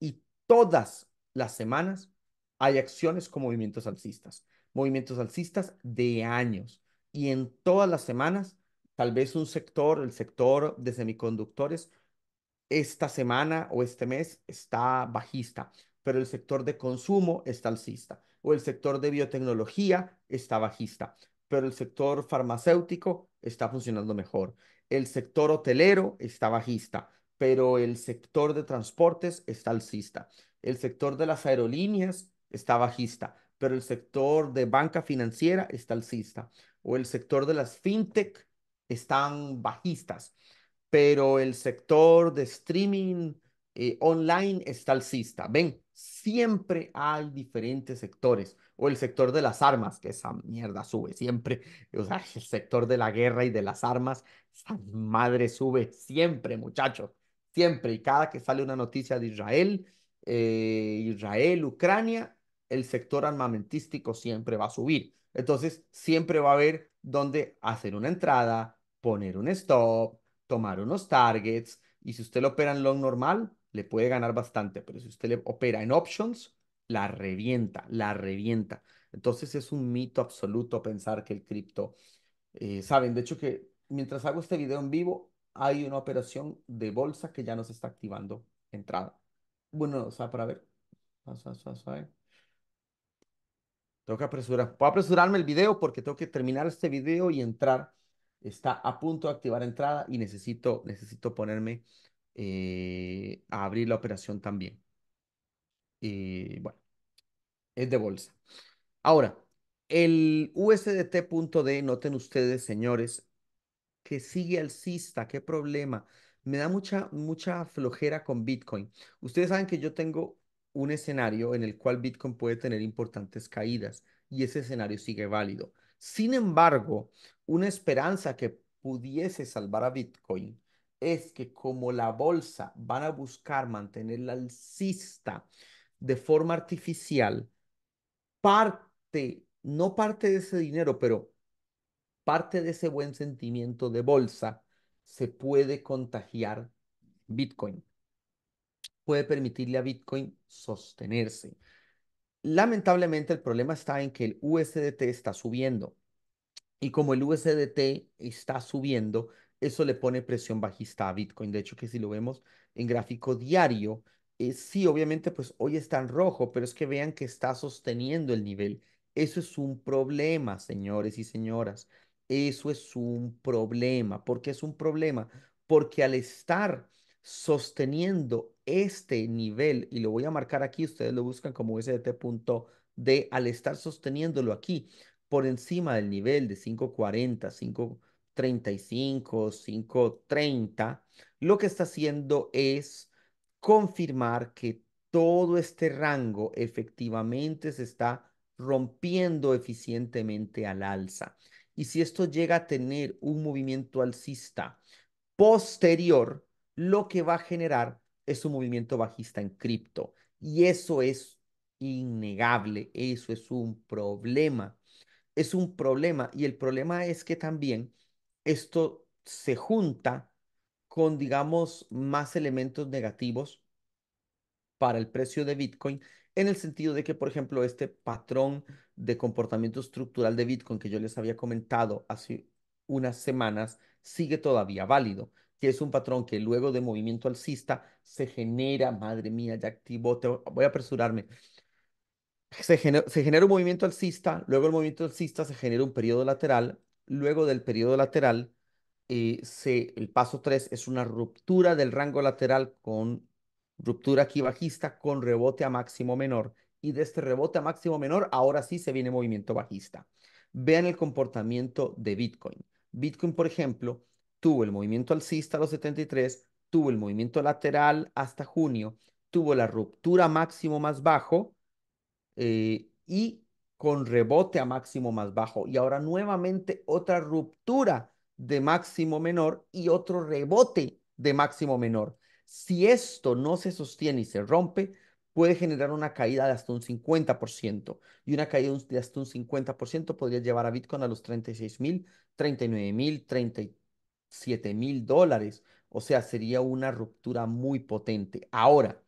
Y todas las semanas hay acciones con movimientos alcistas, movimientos alcistas de años. Y en todas las semanas, tal vez un sector, el sector de semiconductores, esta semana o este mes está bajista, pero el sector de consumo está alcista o el sector de biotecnología está bajista pero el sector farmacéutico está funcionando mejor. El sector hotelero está bajista, pero el sector de transportes está alcista. El sector de las aerolíneas está bajista, pero el sector de banca financiera está alcista. O el sector de las fintech están bajistas, pero el sector de streaming eh, online está alcista. Ven, siempre hay diferentes sectores o el sector de las armas, que esa mierda sube siempre, o sea, el sector de la guerra y de las armas, esa madre sube siempre, muchachos, siempre, y cada que sale una noticia de Israel, eh, Israel, Ucrania, el sector armamentístico siempre va a subir. Entonces, siempre va a haber donde hacer una entrada, poner un stop, tomar unos targets, y si usted lo opera en long normal, le puede ganar bastante, pero si usted le opera en options, la revienta, la revienta. Entonces es un mito absoluto pensar que el cripto, eh, saben, de hecho que mientras hago este video en vivo, hay una operación de bolsa que ya nos está activando entrada. Bueno, o sea, para ver. Tengo que apresurar. Puedo apresurarme el video porque tengo que terminar este video y entrar. Está a punto de activar entrada y necesito, necesito ponerme eh, a abrir la operación también y bueno, es de bolsa. Ahora, el USDT.D, noten ustedes, señores, que sigue alcista, qué problema. Me da mucha, mucha flojera con Bitcoin. Ustedes saben que yo tengo un escenario en el cual Bitcoin puede tener importantes caídas y ese escenario sigue válido. Sin embargo, una esperanza que pudiese salvar a Bitcoin es que como la bolsa van a buscar mantenerla alcista, de forma artificial parte, no parte de ese dinero, pero parte de ese buen sentimiento de bolsa se puede contagiar Bitcoin. Puede permitirle a Bitcoin sostenerse. Lamentablemente el problema está en que el USDT está subiendo. Y como el USDT está subiendo, eso le pone presión bajista a Bitcoin. De hecho, que si lo vemos en gráfico diario, eh, sí, obviamente, pues hoy está en rojo, pero es que vean que está sosteniendo el nivel. Eso es un problema, señores y señoras. Eso es un problema. ¿Por qué es un problema? Porque al estar sosteniendo este nivel, y lo voy a marcar aquí, ustedes lo buscan como sdt.d, al estar sosteniéndolo aquí por encima del nivel de 540, 535, 530, lo que está haciendo es confirmar que todo este rango efectivamente se está rompiendo eficientemente al alza. Y si esto llega a tener un movimiento alcista posterior, lo que va a generar es un movimiento bajista en cripto. Y eso es innegable, eso es un problema. Es un problema y el problema es que también esto se junta con, digamos, más elementos negativos para el precio de Bitcoin, en el sentido de que, por ejemplo, este patrón de comportamiento estructural de Bitcoin que yo les había comentado hace unas semanas sigue todavía válido, que es un patrón que luego de movimiento alcista se genera, madre mía, ya activo, voy a apresurarme. Se, se genera un movimiento alcista, luego el movimiento alcista se genera un periodo lateral, luego del periodo lateral eh, el paso 3 es una ruptura del rango lateral con ruptura aquí bajista con rebote a máximo menor. Y de este rebote a máximo menor, ahora sí se viene movimiento bajista. Vean el comportamiento de Bitcoin. Bitcoin, por ejemplo, tuvo el movimiento alcista a los 73, tuvo el movimiento lateral hasta junio, tuvo la ruptura máximo más bajo eh, y con rebote a máximo más bajo. Y ahora nuevamente otra ruptura de máximo menor y otro rebote de máximo menor. Si esto no se sostiene y se rompe, puede generar una caída de hasta un 50%. Y una caída de hasta un 50% podría llevar a Bitcoin a los 36 mil, 39 mil, 37 mil dólares. O sea, sería una ruptura muy potente. Ahora,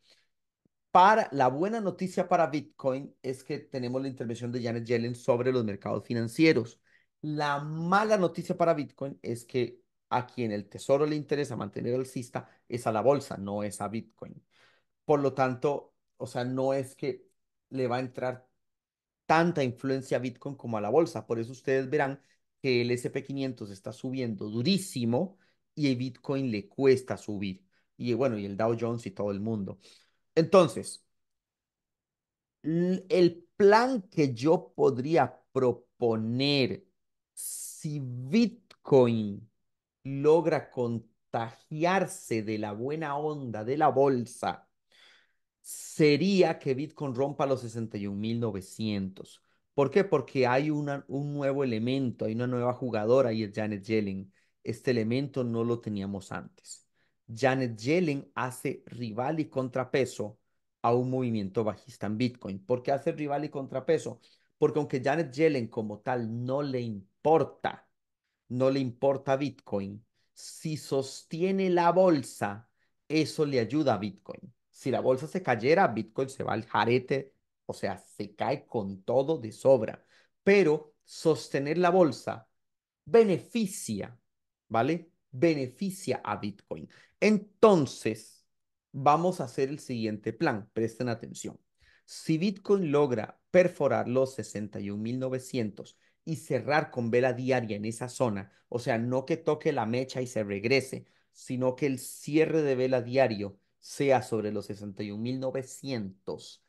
para, la buena noticia para Bitcoin es que tenemos la intervención de Janet Yellen sobre los mercados financieros. La mala noticia para Bitcoin es que a quien el tesoro le interesa mantener alcista es a la bolsa, no es a Bitcoin. Por lo tanto, o sea, no es que le va a entrar tanta influencia a Bitcoin como a la bolsa. Por eso ustedes verán que el SP500 está subiendo durísimo y a Bitcoin le cuesta subir. Y bueno, y el Dow Jones y todo el mundo. Entonces, el plan que yo podría proponer si Bitcoin logra contagiarse de la buena onda de la bolsa, sería que Bitcoin rompa los 61.900. ¿Por qué? Porque hay un nuevo elemento, hay una nueva jugadora y es Janet Yellen. Este elemento no lo teníamos antes. Janet Yellen hace rival y contrapeso a un movimiento bajista en Bitcoin. ¿Por qué hace rival y contrapeso? Porque aunque Janet Yellen como tal no le importa, importa, no le importa Bitcoin. Si sostiene la bolsa, eso le ayuda a Bitcoin. Si la bolsa se cayera, Bitcoin se va al jarete, o sea, se cae con todo de sobra. Pero sostener la bolsa beneficia, ¿vale? Beneficia a Bitcoin. Entonces, vamos a hacer el siguiente plan. Presten atención. Si Bitcoin logra perforar los 61.900 y cerrar con vela diaria en esa zona. O sea, no que toque la mecha y se regrese, sino que el cierre de vela diario sea sobre los 61.900.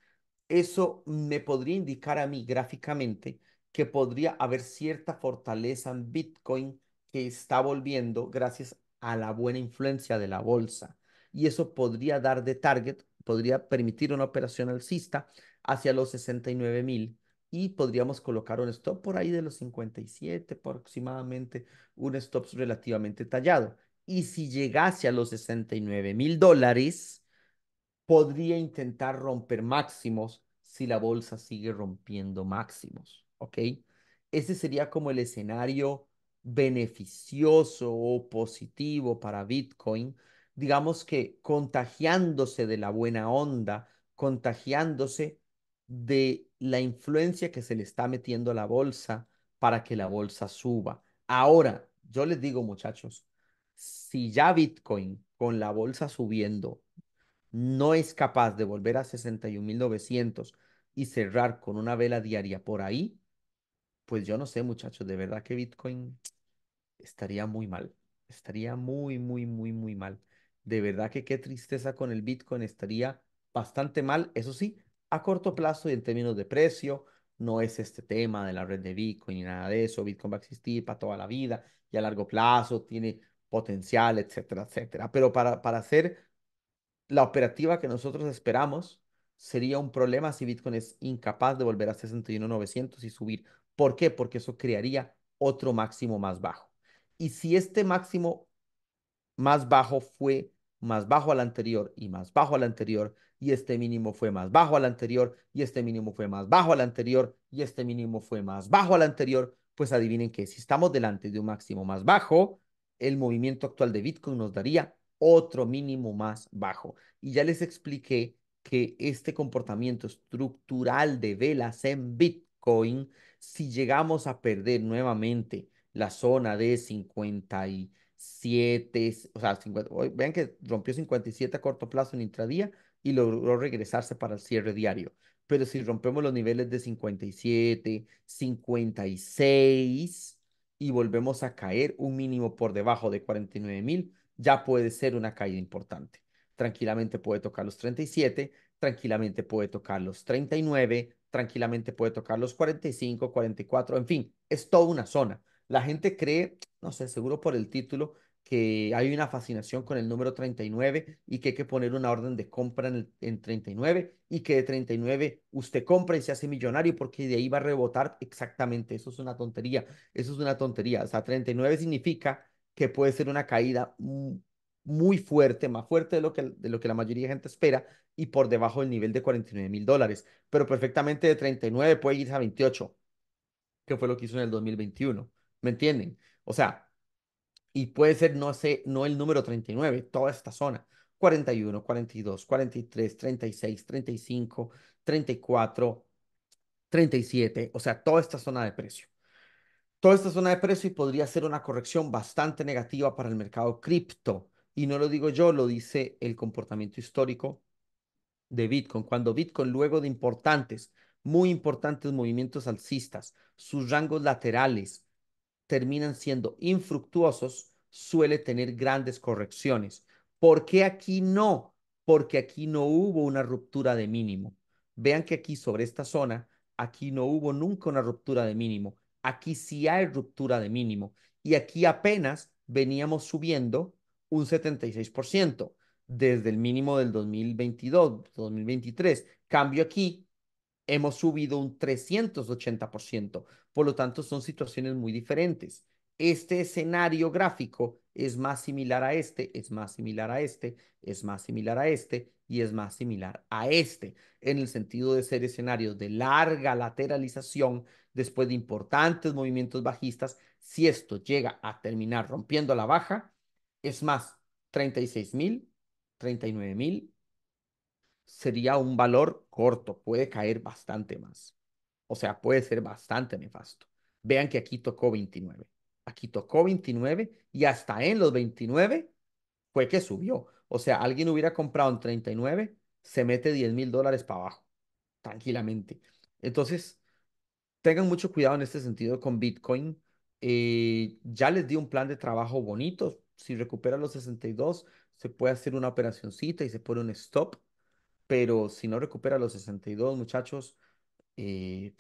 Eso me podría indicar a mí gráficamente que podría haber cierta fortaleza en Bitcoin que está volviendo gracias a la buena influencia de la bolsa. Y eso podría dar de target, podría permitir una operación alcista hacia los 69,000 mil y podríamos colocar un stop por ahí de los 57 aproximadamente, un stop relativamente tallado. Y si llegase a los 69 mil dólares, podría intentar romper máximos si la bolsa sigue rompiendo máximos, ¿ok? Ese sería como el escenario beneficioso o positivo para Bitcoin, digamos que contagiándose de la buena onda, contagiándose de la influencia que se le está metiendo a la bolsa para que la bolsa suba. Ahora, yo les digo, muchachos, si ya Bitcoin con la bolsa subiendo no es capaz de volver a 61.900 y cerrar con una vela diaria por ahí, pues yo no sé, muchachos, de verdad que Bitcoin estaría muy mal. Estaría muy, muy, muy, muy mal. De verdad que qué tristeza con el Bitcoin estaría bastante mal. Eso sí, a corto plazo y en términos de precio, no es este tema de la red de Bitcoin ni nada de eso. Bitcoin va a existir para toda la vida y a largo plazo tiene potencial, etcétera, etcétera. Pero para, para hacer la operativa que nosotros esperamos, sería un problema si Bitcoin es incapaz de volver a 61.900 y subir. ¿Por qué? Porque eso crearía otro máximo más bajo. Y si este máximo más bajo fue más bajo al anterior y más bajo al anterior, y este mínimo fue más bajo al anterior, y este mínimo fue más bajo al anterior, y este mínimo fue más bajo al anterior, pues adivinen que si estamos delante de un máximo más bajo, el movimiento actual de Bitcoin nos daría otro mínimo más bajo. Y ya les expliqué que este comportamiento estructural de velas en Bitcoin, si llegamos a perder nuevamente la zona de 50 y 7, o sea, 50, vean que rompió 57 a corto plazo en intradía y logró regresarse para el cierre diario. Pero si rompemos los niveles de 57, 56 y volvemos a caer un mínimo por debajo de 49 mil, ya puede ser una caída importante. Tranquilamente puede tocar los 37, tranquilamente puede tocar los 39, tranquilamente puede tocar los 45, 44, en fin, es toda una zona. La gente cree, no sé, seguro por el título, que hay una fascinación con el número 39 y que hay que poner una orden de compra en, en 39 y que de 39 usted compra y se hace millonario porque de ahí va a rebotar exactamente. Eso es una tontería, eso es una tontería. O sea, 39 significa que puede ser una caída muy fuerte, más fuerte de lo que, de lo que la mayoría de gente espera y por debajo del nivel de 49 mil dólares, pero perfectamente de 39 puede irse a 28, que fue lo que hizo en el 2021. ¿Me entienden? O sea, y puede ser, no sé, no el número 39, toda esta zona. 41, 42, 43, 36, 35, 34, 37, o sea, toda esta zona de precio. Toda esta zona de precio y podría ser una corrección bastante negativa para el mercado cripto. Y no lo digo yo, lo dice el comportamiento histórico de Bitcoin. Cuando Bitcoin, luego de importantes, muy importantes movimientos alcistas, sus rangos laterales, terminan siendo infructuosos, suele tener grandes correcciones. ¿Por qué aquí no? Porque aquí no hubo una ruptura de mínimo. Vean que aquí sobre esta zona, aquí no hubo nunca una ruptura de mínimo. Aquí sí hay ruptura de mínimo. Y aquí apenas veníamos subiendo un 76% desde el mínimo del 2022, 2023. Cambio aquí, hemos subido un 380%. Por lo tanto, son situaciones muy diferentes. Este escenario gráfico es más similar a este, es más similar a este, es más similar a este y es más similar a este, en el sentido de ser escenarios de larga lateralización después de importantes movimientos bajistas. Si esto llega a terminar rompiendo la baja, es más 36 mil, 39 mil, sería un valor corto, puede caer bastante más. O sea, puede ser bastante nefasto. Vean que aquí tocó 29. Aquí tocó 29 y hasta en los 29 fue que subió. O sea, alguien hubiera comprado en 39, se mete 10 mil dólares para abajo, tranquilamente. Entonces, tengan mucho cuidado en este sentido con Bitcoin. Eh, ya les di un plan de trabajo bonito. Si recupera los 62, se puede hacer una operacioncita y se pone un stop pero si no recupera los 62, muchachos, eh,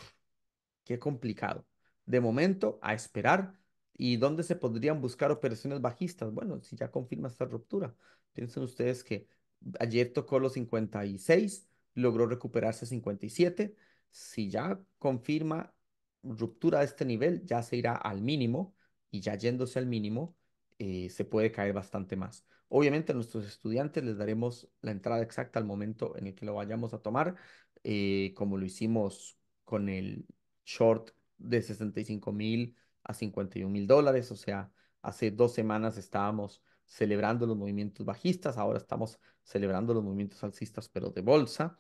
qué complicado. De momento, a esperar. ¿Y dónde se podrían buscar operaciones bajistas? Bueno, si ya confirma esta ruptura. Piensen ustedes que ayer tocó los 56, logró recuperarse 57. Si ya confirma ruptura a este nivel, ya se irá al mínimo y ya yéndose al mínimo, eh, se puede caer bastante más. Obviamente a nuestros estudiantes les daremos la entrada exacta al momento en el que lo vayamos a tomar, eh, como lo hicimos con el short de 65 mil a 51 mil dólares, o sea, hace dos semanas estábamos celebrando los movimientos bajistas, ahora estamos celebrando los movimientos alcistas, pero de bolsa.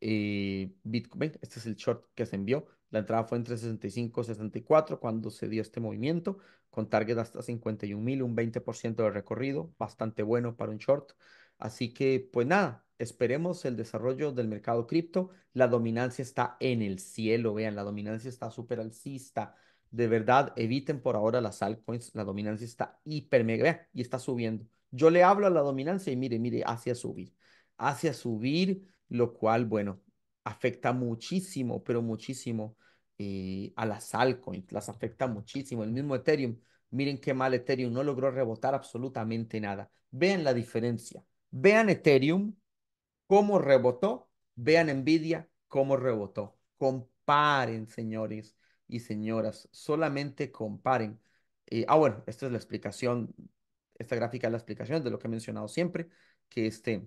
Eh, Bitcoin, este es el short que se envió, la entrada fue entre 65 y 64 cuando se dio este movimiento, con target hasta 51 mil, un 20% de recorrido, bastante bueno para un short. Así que, pues nada, esperemos el desarrollo del mercado cripto. La dominancia está en el cielo, vean, la dominancia está súper alcista. De verdad, eviten por ahora las altcoins, la dominancia está hiper mega, y está subiendo. Yo le hablo a la dominancia y mire, mire, hacia subir, hacia subir, lo cual, bueno, afecta muchísimo, pero muchísimo eh, a las altcoins, las afecta muchísimo. El mismo Ethereum, miren qué mal Ethereum, no logró rebotar absolutamente nada. Vean la diferencia. Vean Ethereum, cómo rebotó. Vean Nvidia, cómo rebotó. Comparen, señores y señoras, solamente comparen. Eh, ah, bueno, esta es la explicación, esta gráfica es la explicación de lo que he mencionado siempre, que este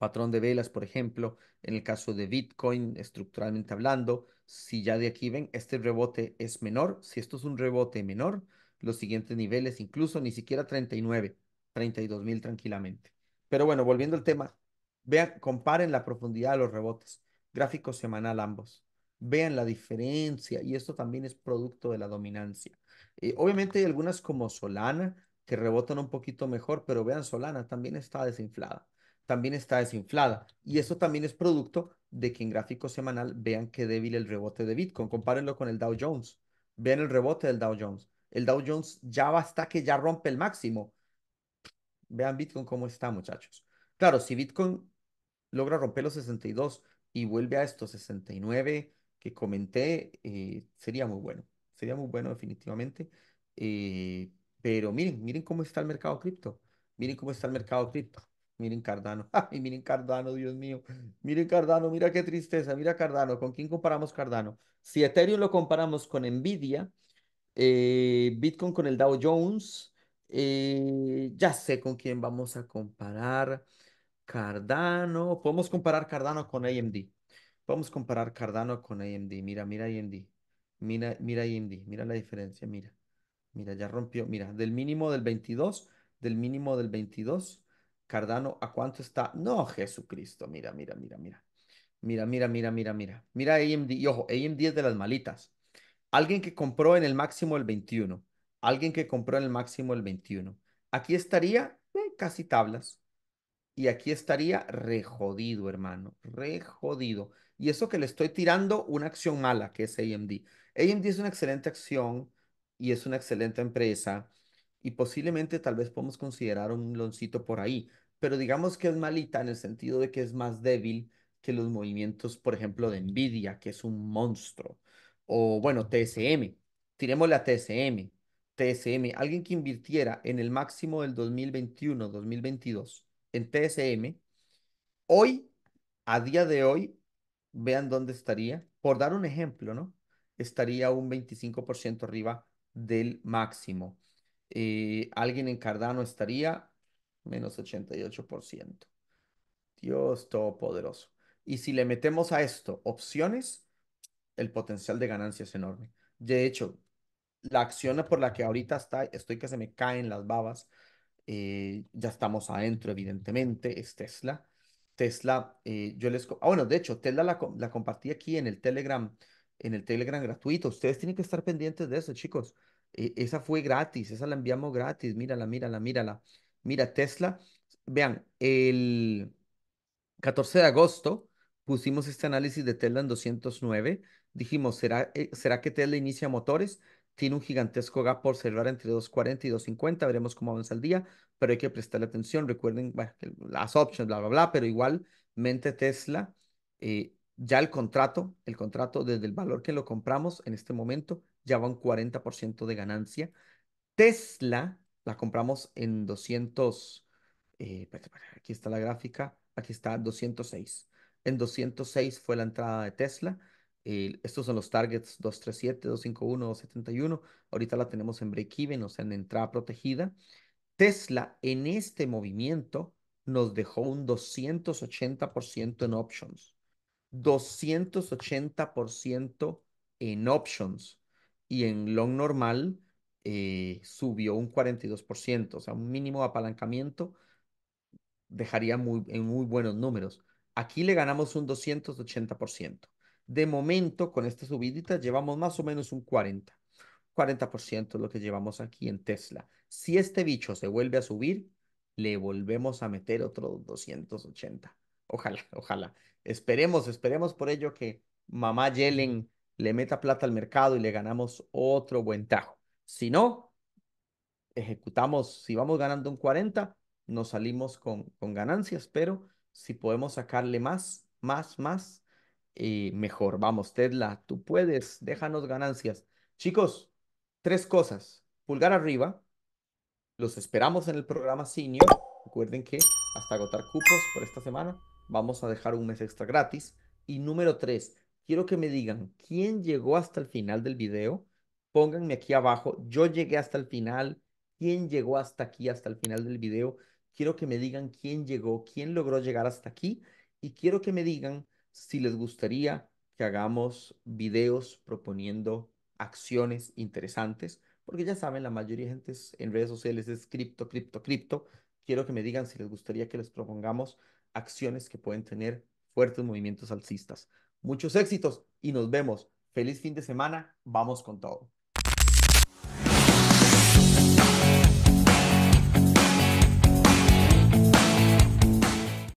patrón de velas, por ejemplo, en el caso de Bitcoin, estructuralmente hablando, si ya de aquí ven, este rebote es menor, si esto es un rebote menor, los siguientes niveles, incluso ni siquiera 39, 32 mil tranquilamente. Pero bueno, volviendo al tema, vean, comparen la profundidad de los rebotes, gráfico semanal ambos. Vean la diferencia y esto también es producto de la dominancia. Eh, obviamente hay algunas como Solana que rebotan un poquito mejor, pero vean Solana también está desinflada también está desinflada. Y eso también es producto de que en gráfico semanal vean qué débil el rebote de Bitcoin. Compárenlo con el Dow Jones. Vean el rebote del Dow Jones. El Dow Jones ya va hasta que ya rompe el máximo. Vean Bitcoin cómo está, muchachos. Claro, si Bitcoin logra romper los 62 y vuelve a estos 69 que comenté, eh, sería muy bueno. Sería muy bueno definitivamente. Eh, pero miren, miren cómo está el mercado cripto. Miren cómo está el mercado cripto. Miren Cardano, ay, miren Cardano, Dios mío, miren Cardano, mira qué tristeza, mira Cardano, ¿con quién comparamos Cardano? Si Ethereum lo comparamos con Nvidia, eh, Bitcoin con el Dow Jones, eh, ya sé con quién vamos a comparar Cardano, podemos comparar Cardano con AMD, podemos comparar Cardano con AMD, mira, mira AMD, mira, mira AMD, mira la diferencia, mira, mira, ya rompió, mira, del mínimo del 22, del mínimo del 22 Cardano, ¿a cuánto está? No, Jesucristo, mira, mira, mira, mira. Mira, mira, mira, mira, mira. Mira AMD, y ojo, AMD es de las malitas. Alguien que compró en el máximo el 21. Alguien que compró en el máximo el 21. Aquí estaría eh, casi tablas. Y aquí estaría re jodido, hermano. Re jodido. Y eso que le estoy tirando una acción mala, que es AMD. AMD es una excelente acción y es una excelente empresa y posiblemente tal vez podemos considerar un loncito por ahí, pero digamos que es malita en el sentido de que es más débil que los movimientos, por ejemplo, de Nvidia, que es un monstruo, o bueno, TSM, tiremos la TSM, TSM, alguien que invirtiera en el máximo del 2021-2022 en TSM, hoy, a día de hoy, vean dónde estaría, por dar un ejemplo, ¿no? Estaría un 25% arriba del máximo alguien en Cardano estaría menos 88%. Dios todopoderoso. Y si le metemos a esto opciones, el potencial de ganancia es enorme. De hecho, la acción por la que ahorita está, estoy que se me caen las babas, eh, ya estamos adentro, evidentemente, es Tesla. Tesla, eh, yo les... Ah, bueno, de hecho, Tesla la, la compartí aquí en el Telegram, en el Telegram gratuito. Ustedes tienen que estar pendientes de eso, chicos. E, esa fue gratis, esa la enviamos gratis. Mírala, mírala, mírala. Mira, Tesla. Vean, el 14 de agosto pusimos este análisis de Tesla en 209. Dijimos, ¿será, eh, ¿será que Tesla inicia motores? Tiene un gigantesco gap por cerrar entre 240 y 250. Veremos cómo avanza el día, pero hay que prestarle atención. Recuerden las options, bla, bla, bla, pero mente Tesla. Eh, ya el contrato, el contrato desde el valor que lo compramos en este momento ya un 40% de ganancia. Tesla la compramos en 200, eh, aquí está la gráfica, aquí está 206. En 206 fue la entrada de Tesla. Eh, estos son los targets 237, 251, 271. Ahorita la tenemos en break-even, o sea, en entrada protegida. Tesla en este movimiento nos dejó un 280% en options. 280% en options y en long normal eh, subió un 42%, o sea, un mínimo apalancamiento dejaría muy, en muy buenos números. Aquí le ganamos un 280%. De momento, con esta subidita, llevamos más o menos un 40%. 40% es lo que llevamos aquí en Tesla. Si este bicho se vuelve a subir, le volvemos a meter otro 280. Ojalá, ojalá. Esperemos, esperemos por ello que mamá Yellen le meta plata al mercado y le ganamos otro buen tajo. Si no, ejecutamos, si vamos ganando un 40, nos salimos con, con ganancias, pero si podemos sacarle más, más, más, eh, mejor. Vamos, Tesla, tú puedes, déjanos ganancias. Chicos, tres cosas. Pulgar arriba, los esperamos en el programa Senior. Recuerden que hasta agotar cupos por esta semana, vamos a dejar un mes extra gratis. Y número tres, quiero que me digan quién llegó hasta el final del video. Pónganme aquí abajo, yo llegué hasta el final, quién llegó hasta aquí, hasta el final del video. Quiero que me digan quién llegó, quién logró llegar hasta aquí y quiero que me digan si les gustaría que hagamos videos proponiendo acciones interesantes, porque ya saben, la mayoría de gente en redes sociales es cripto, cripto, cripto. Quiero que me digan si les gustaría que les propongamos acciones que pueden tener fuertes movimientos alcistas. Muchos éxitos y nos vemos. Feliz fin de semana. Vamos con todo.